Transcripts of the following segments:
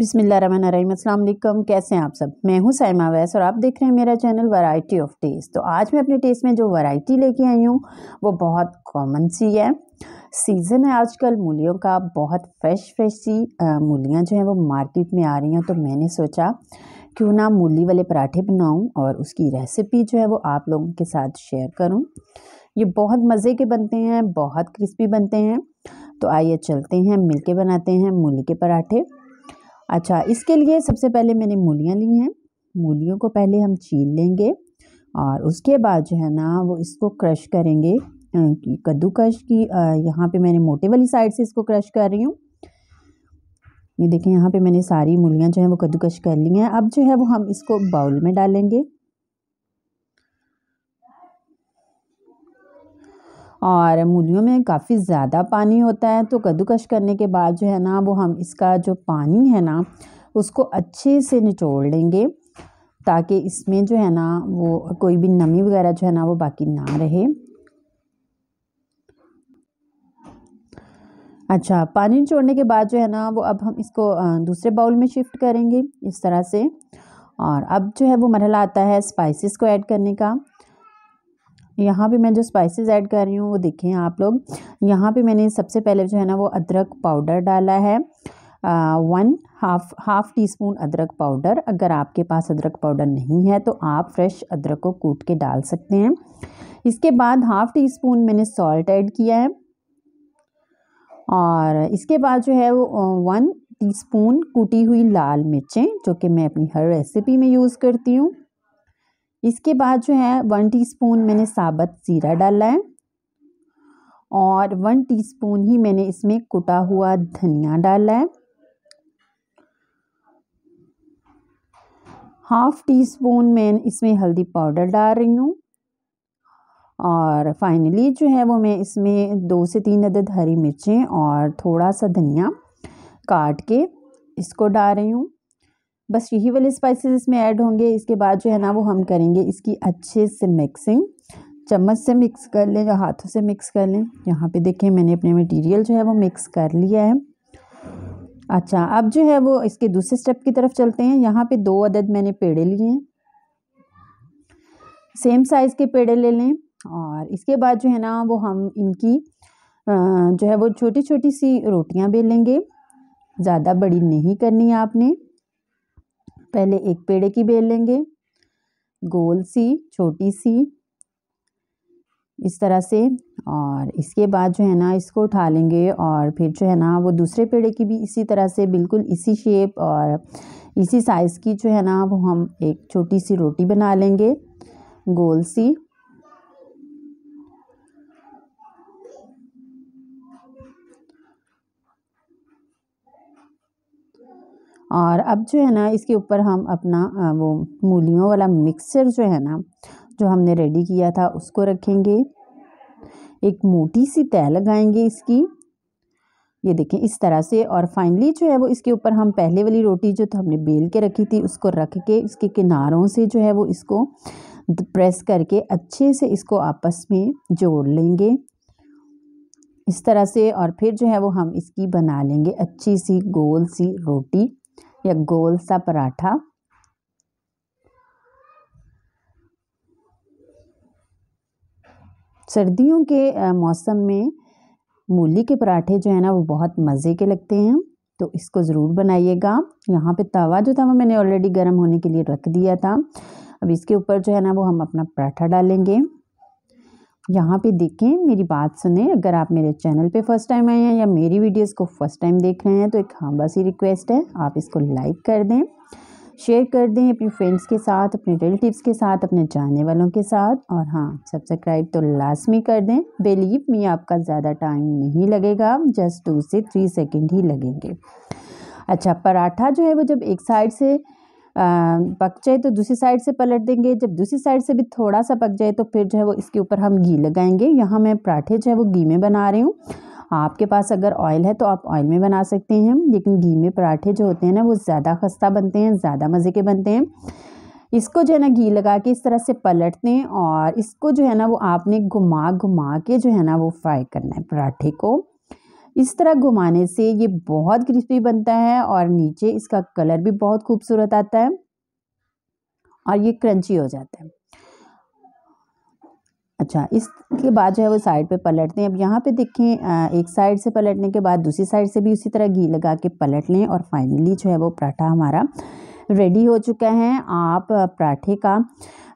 बिसमिल्ल रही अल्लाम कैसे हैं आप सब मैं हूं सैमा वैस और आप देख रहे हैं मेरा चैनल वैरायटी ऑफ टेस्ट तो आज मैं अपने टेस्ट में जो वैरायटी लेके आई हूँ वो बहुत कॉमन सी है सीज़न है आजकल मूलियों का बहुत फ्रेश फ्रेश सी मूलियाँ जो हैं वो मार्केट में आ रही हैं तो मैंने सोचा क्यों ना मूली वाले पराठे बनाऊँ और उसकी रेसिपी जो है वो आप लोगों के साथ शेयर करूँ ये बहुत मज़े के बनते हैं बहुत क्रिस्पी बनते हैं तो आइए चलते हैं मिल बनाते हैं मूली के पराठे अच्छा इसके लिए सबसे पहले मैंने मूलियाँ ली हैं मूलियों को पहले हम छील लेंगे और उसके बाद जो है ना वो इसको क्रश करेंगे कद्दूकश की यहाँ पे मैंने मोटे वाली साइड से इसको क्रश कर रही हूँ ये देखें यहाँ पे मैंने सारी मूलियाँ जो हैं वो कद्दूकश कर ली हैं अब जो है वो हम इसको बाउल में डालेंगे और मूलियों में काफ़ी ज़्यादा पानी होता है तो कद्दूकश करने के बाद जो है ना वो हम इसका जो पानी है ना उसको अच्छे से निचोड़ लेंगे ताकि इसमें जो है ना वो कोई भी नमी वगैरह जो है ना वो बाकी ना रहे अच्छा पानी निचोड़ने के बाद जो है ना वो अब हम इसको दूसरे बाउल में शिफ्ट करेंगे इस तरह से और अब जो है वो मरहला आता है स्पाइसेस को ऐड करने का यहाँ पे मैं जो स्पाइसेस ऐड कर रही हूँ वो देखें आप लोग यहाँ पे मैंने सबसे पहले जो है ना वो अदरक पाउडर डाला है one half half teaspoon अदरक पाउडर अगर आपके पास अदरक पाउडर नहीं है तो आप फ्रेश अदरक को कूट के डाल सकते हैं इसके बाद हाफ़ टी स्पून मैंने सॉल्ट ऐड किया है और इसके बाद जो है वो वन टीस्पून कूटी हुई लाल मिर्चें जो कि मैं अपनी हर रेसिपी में यूज़ करती हूँ इसके बाद जो है वन टीस्पून मैंने साबत ज़ीरा डाला है और वन टीस्पून ही मैंने इसमें कुटा हुआ धनिया डाला है हाफ टी स्पून मैं इसमें हल्दी पाउडर डाल रही हूँ और फाइनली जो है वो मैं इसमें दो से तीन अदद हरी मिर्चें और थोड़ा सा धनिया काट के इसको डाल रही हूँ बस यही वाले स्पाइसेस इसमें ऐड होंगे इसके बाद जो है ना वो हम करेंगे इसकी अच्छे से मिक्सिंग चम्मच से मिक्स कर लें या हाथों से मिक्स कर लें यहाँ पे देखें मैंने अपने मटेरियल जो है वो मिक्स कर लिया है अच्छा अब जो है वो इसके दूसरे स्टेप की तरफ चलते हैं यहाँ पे दो अदद मैंने पेड़े लिए हैं सेम साइज़ के पेड़े ले लें और इसके बाद जो है ना वो हम इनकी जो है वो छोटी छोटी सी रोटियाँ बेलेंगे ज़्यादा बड़ी नहीं करनी है आपने पहले एक पेड़े की बेल लेंगे गोल सी छोटी सी इस तरह से और इसके बाद जो है ना इसको उठा लेंगे और फिर जो है ना वो दूसरे पेड़े की भी इसी तरह से बिल्कुल इसी शेप और इसी साइज़ की जो है ना वो हम एक छोटी सी रोटी बना लेंगे गोल सी और अब जो है ना इसके ऊपर हम अपना वो मूलियों वाला मिक्सचर जो है ना जो हमने रेडी किया था उसको रखेंगे एक मोटी सी तय लगाएंगे इसकी ये देखें इस तरह से और फाइनली जो है वो इसके ऊपर हम पहले वाली रोटी जो तो हमने बेल के रखी थी उसको रख के इसके किनारों से जो है वो इसको प्रेस करके अच्छे से इसको आपस में जोड़ लेंगे इस तरह से और फिर जो है वो हम इसकी बना लेंगे अच्छी सी गोल सी रोटी या गोल सा पराठा सर्दियों के मौसम में मूली के पराठे जो है ना वो बहुत मज़े के लगते हैं तो इसको ज़रूर बनाइएगा यहाँ पे तवा जो था वो मैंने ऑलरेडी गर्म होने के लिए रख दिया था अब इसके ऊपर जो है ना वो हम अपना पराठा डालेंगे यहाँ पे देखें मेरी बात सुने अगर आप मेरे चैनल पे फर्स्ट टाइम आए हैं या मेरी वीडियोस को फर्स्ट टाइम देख रहे हैं तो एक हाँ बस ही रिक्वेस्ट है आप इसको लाइक कर दें शेयर कर दें अपने फ्रेंड्स के साथ अपने रिलेटिव्स के साथ अपने जानने वालों के साथ और हाँ सब्सक्राइब तो लास्ट में कर दें बिलीव मी आपका ज़्यादा टाइम नहीं लगेगा जस्ट टू से थ्री सेकेंड ही लगेंगे अच्छा पराठा जो है वो जब एक साइड से पक जाए तो दूसरी साइड से पलट देंगे जब दूसरी साइड से भी थोड़ा सा पक जाए तो फिर जो है वो इसके ऊपर हम घी लगाएंगे यहाँ मैं पराठे जो है वो घी में बना रही हूँ आपके पास अगर ऑयल है तो आप ऑयल में बना सकते हैं लेकिन घी में पराठे जो होते हैं ना वो ज़्यादा खस्ता बनते हैं ज़्यादा मज़े के बनते हैं इसको जो है ना घी लगा के इस तरह से पलट दें और इसको जो है ना वो आपने घुमा घुमा के जो है ना वो फ्राई करना है पराठे को इस तरह घुमाने से ये बहुत क्रिस्पी बनता है और नीचे इसका कलर भी बहुत खूबसूरत आता है और ये क्रंची हो जाता है अच्छा इसके बाद जो है वो साइड पे पलटते हैं अब यहाँ पे देखें एक साइड से पलटने के बाद दूसरी साइड से भी उसी तरह घी लगा के पलट लें और फाइनली जो है वो पराठा हमारा रेडी हो चुका है आप पराठे का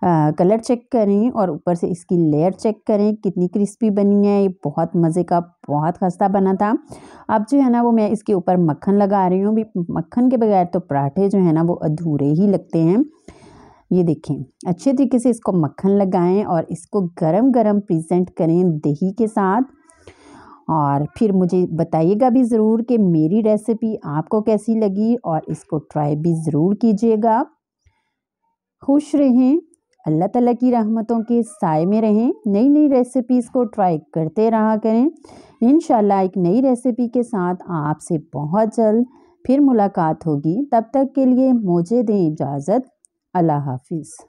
आ, कलर चेक करें और ऊपर से इसकी लेयर चेक करें कितनी क्रिस्पी बनी है ये बहुत मज़े का बहुत खस्ता बना था अब जो है ना वो मैं इसके ऊपर मक्खन लगा रही हूँ भी मक्खन के बगैर तो पराठे जो है ना वो अधूरे ही लगते हैं ये देखें अच्छे तरीके से इसको मक्खन लगाएं और इसको गरम गरम प्रेजेंट करें दही के साथ और फिर मुझे बताइएगा भी ज़रूर कि मेरी रेसिपी आपको कैसी लगी और इसको ट्राई भी ज़रूर कीजिएगा खुश रहें अल्लाह ताला की रहमतों के साय में रहें नई नई रेसिपीज़ को ट्राई करते रहा करें इन एक नई रेसिपी के साथ आपसे बहुत जल्द फिर मुलाकात होगी तब तक के लिए मुझे दें इजाज़त अल्लाह हाफिज़